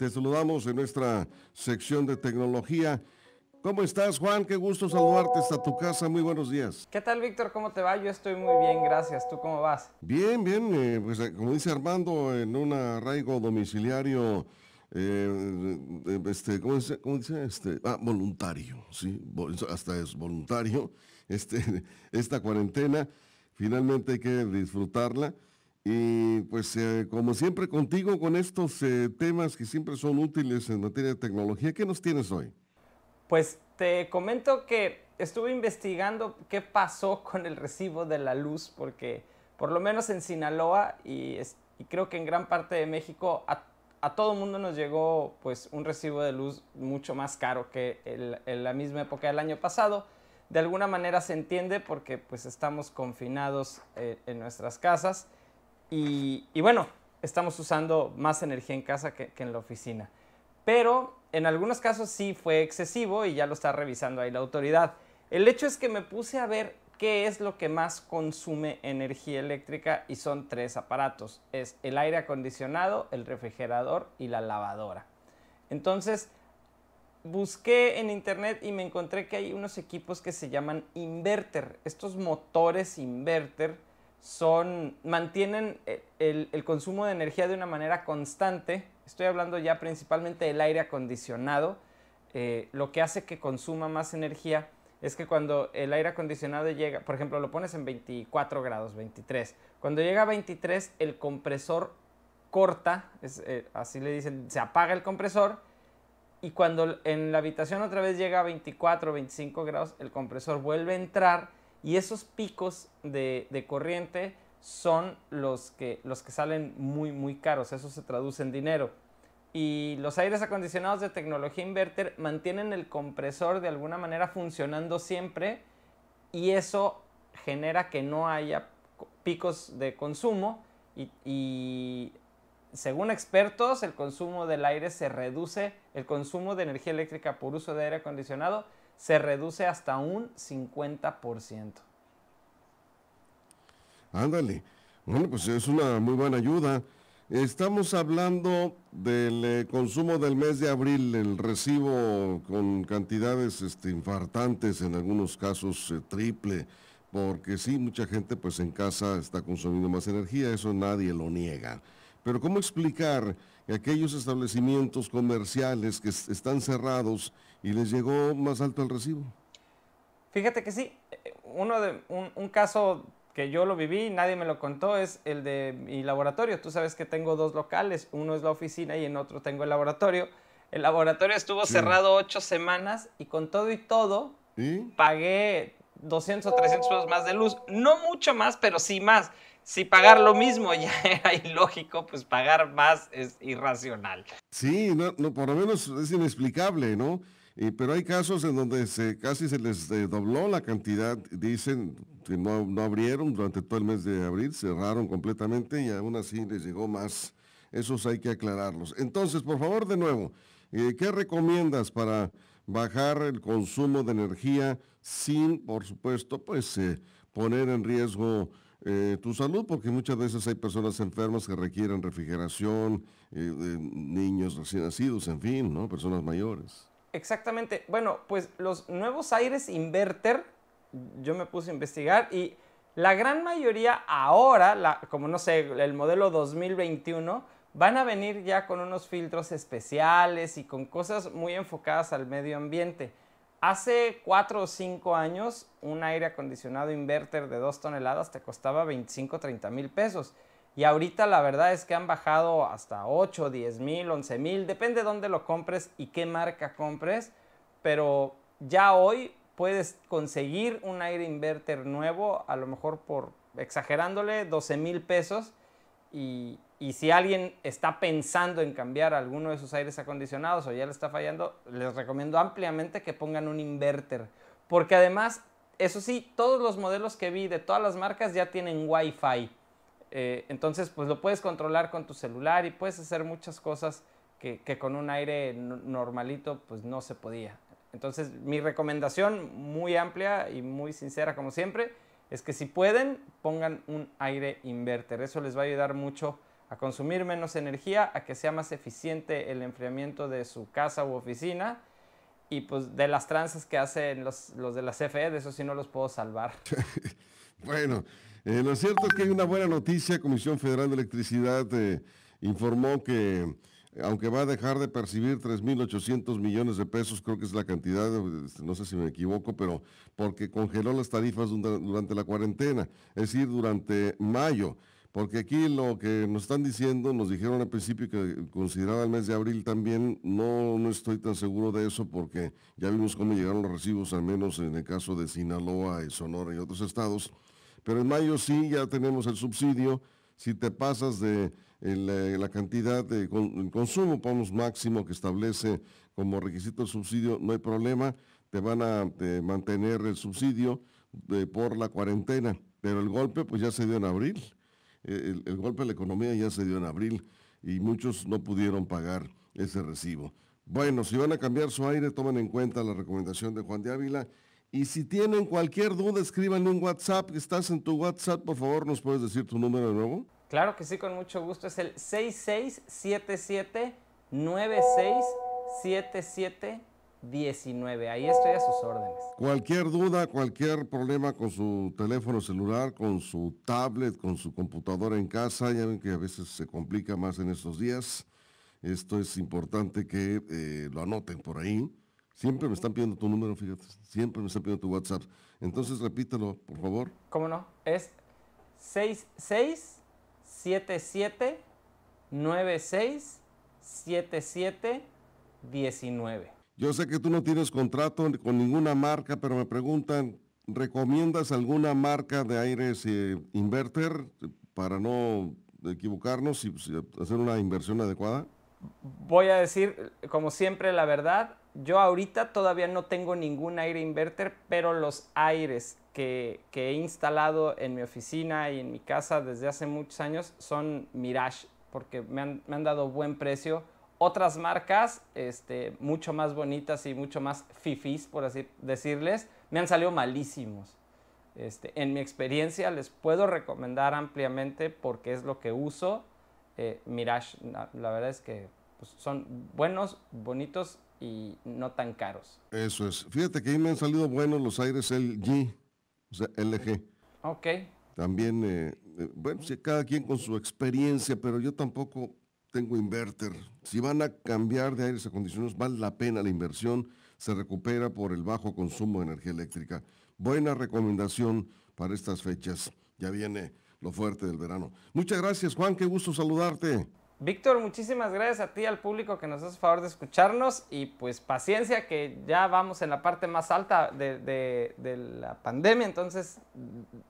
Te saludamos en nuestra sección de tecnología. ¿Cómo estás, Juan? Qué gusto saludarte hasta tu casa. Muy buenos días. ¿Qué tal, Víctor? ¿Cómo te va? Yo estoy muy bien, gracias. ¿Tú cómo vas? Bien, bien. Eh, pues eh, como dice Armando, en un arraigo domiciliario, eh, este, ¿cómo dice? dice? Este, ah, voluntario, sí. Hasta es voluntario este, esta cuarentena. Finalmente hay que disfrutarla. Y pues eh, como siempre contigo con estos eh, temas que siempre son útiles en materia de tecnología, ¿qué nos tienes hoy? Pues te comento que estuve investigando qué pasó con el recibo de la luz, porque por lo menos en Sinaloa y, creo que en gran parte de México a, a todo mundo nos llegó pues un recibo de luz mucho más caro que en la misma época del año pasado de alguna manera se entiende porque pues estamos confinados eh, en nuestras casas y, bueno, estamos usando más energía en casa que, que en la oficina. Pero en algunos casos sí fue excesivo y ya lo está revisando ahí la autoridad. El hecho es que me puse a ver qué es lo que más consume energía eléctrica y son tres aparatos. Es el aire acondicionado, el refrigerador y la lavadora. Entonces, busqué en internet y me encontré que hay unos equipos que se llaman inverter. Estos motores inverter son, mantienen eh, el, consumo de energía de una manera constante. Estoy hablando ya principalmente del aire acondicionado. Eh, lo que hace que consuma más energía es que cuando el aire acondicionado llega, por ejemplo, lo pones en 24 grados, 23. Cuando llega a 23, el compresor corta, eh, así le dicen, se apaga el compresor. Y cuando en la habitación otra vez llega a 24, 25 grados, el compresor vuelve a entrar y esos picos de, corriente son los que, salen muy, muy caros. Eso se traduce en dinero. Y los aires acondicionados de tecnología inverter mantienen el compresor de alguna manera funcionando siempre y eso genera que no haya picos de consumo y, según expertos el consumo del aire se reduce, el consumo de energía eléctrica por uso de aire acondicionado se reduce hasta un 50%. Ándale. Bueno, pues es una muy buena ayuda. Estamos hablando del eh, consumo del mes de abril, el recibo con cantidades este, infartantes, en algunos casos eh, triple, porque sí, mucha gente pues en casa está consumiendo más energía, eso nadie lo niega. Pero ¿cómo explicar aquellos establecimientos comerciales que están cerrados y les llegó más alto el recibo? Fíjate que sí, uno de, un, caso que yo lo viví, nadie me lo contó, es el de mi laboratorio. Tú sabes que tengo dos locales, uno es la oficina y en otro tengo el laboratorio. El laboratorio estuvo cerrado ocho semanas y con todo y todo pagué 200 o 300 más de luz. No mucho más, pero sí más si pagar lo mismo ya era ilógico, pues pagar más es irracional. Sí, no, por lo menos es inexplicable, ¿no? pero hay casos en donde se, casi se les eh, dobló la cantidad, dicen que no, abrieron durante todo el mes de abril, cerraron completamente y aún así les llegó más. Esos hay que aclararlos. Entonces, por favor, de nuevo, eh, ¿qué recomiendas para bajar el consumo de energía sin, por supuesto, pues eh, poner en riesgo eh, tu salud, porque muchas veces hay personas enfermas que requieren refrigeración, eh, niños recién nacidos, en fin, ¿no? Personas mayores. Exactamente. Bueno, pues los nuevos aires inverter, yo me puse a investigar y la gran mayoría ahora, la, como no sé, el modelo 2021, van a venir ya con unos filtros especiales y con cosas muy enfocadas al medio ambiente. Hace 4 o 5 años, un aire acondicionado inverter de 2 toneladas te costaba 25, 30 mil pesos. Y ahorita la verdad es que han bajado hasta 8, 10 mil, 11 mil, depende de dónde lo compres y qué marca compres. Pero ya hoy puedes conseguir un aire inverter nuevo, a lo mejor por, exagerándole, 12 mil pesos. Y, y si alguien está pensando en cambiar alguno de sus aires acondicionados o ya le está fallando, les recomiendo ampliamente que pongan un inverter. Porque además, eso sí, todos los modelos que vi de todas las marcas ya tienen Wi-Fi. Eh, entonces, pues lo puedes controlar con tu celular y puedes hacer muchas cosas que, que con un aire normalito, pues no se podía. Entonces, mi recomendación muy amplia y muy sincera, como siempre, es que si pueden, pongan un aire inverter. Eso les va a ayudar mucho a consumir menos energía, a que sea más eficiente el enfriamiento de su casa u oficina. Y pues de las tranzas que hacen los, de la CFE, de eso sí no los puedo salvar. bueno, eh, lo cierto es que hay una buena noticia. Comisión Federal de Electricidad eh, informó que aunque va a dejar de percibir 3.800 millones de pesos, creo que es la cantidad, este, no sé si me equivoco, pero porque congeló las tarifas durante la cuarentena, es decir, durante mayo. Porque aquí lo que nos están diciendo, nos dijeron al principio que consideraba el mes de abril también, no, no estoy tan seguro de eso porque ya vimos cómo llegaron los recibos, al menos en el caso de Sinaloa y eh, Sonora y otros estados. Pero en mayo sí, ya tenemos el subsidio. Si te pasas de eh, la cantidad de consumo, vamos, máximo que establece como requisito el subsidio, no hay problema. Te van a mantener el subsidio eh, por la cuarentena. Pero el golpe pues ya se dio en abril el, golpe a la economía ya se dio en abril y muchos no pudieron pagar ese recibo. Bueno, si van a cambiar su aire, tomen en cuenta la recomendación de Juan de Ávila. Y si tienen cualquier duda, escríbanle un WhatsApp. Estás en tu WhatsApp, por favor, ¿nos puedes decir tu número de nuevo? Claro que sí, con mucho gusto. Es el 6677 9677 19. Ahí estoy a sus órdenes. Cualquier duda, cualquier problema con su teléfono celular, con su tablet, con su computadora en casa, ya ven que a veces se complica más en estos días. Esto es importante que eh, lo anoten por ahí. Siempre me están pidiendo tu número, fíjate. Siempre me están pidiendo tu WhatsApp. Entonces repítelo, por favor. ¿Cómo no? Es 6677 9677 19. Yo sé que tú no tienes contrato con ninguna marca, pero me preguntan, ¿recomiendas alguna marca de aires eh, inverter para no equivocarnos y, pues, hacer una inversión adecuada? Voy a decir, como siempre, la verdad. Yo ahorita todavía no tengo ningún aire inverter, pero los aires que, que he instalado en mi oficina y en mi casa desde hace muchos años son Mirage, porque me han, me han dado buen precio otras marcas este, mucho más bonitas y mucho más fifís, por así decirles, me han salido malísimos. Este, en mi experiencia les puedo recomendar ampliamente porque es lo que uso. Eh, Mirage, la, verdad es que pues, son buenos, bonitos y no tan caros. Eso es. Fíjate que ahí me han salido buenos los aires LG, o sea, LG. Ok. También, eh, eh, bueno, cada quien con su experiencia, pero yo tampoco tengo inverter. Si van a cambiar de aires acondicionados, vale la pena la inversión, se recupera por el bajo consumo de energía eléctrica. Buena recomendación para estas fechas. Ya viene lo fuerte del verano. Muchas gracias, Juan, qué gusto saludarte. Víctor, muchísimas gracias a ti, y al público que nos hace favor de escucharnos y pues paciencia que ya vamos en la parte más alta de, la pandemia, entonces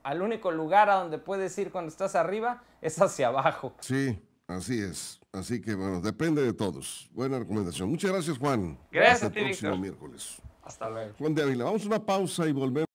al único lugar a donde puedes ir cuando estás arriba es hacia abajo. Sí, así es. Así que bueno, depende de todos. Buena recomendación. Muchas gracias, Juan. Gracias, Hasta el próximo miércoles. Hasta luego. Juan de Ávila, vamos a una pausa y volvemos.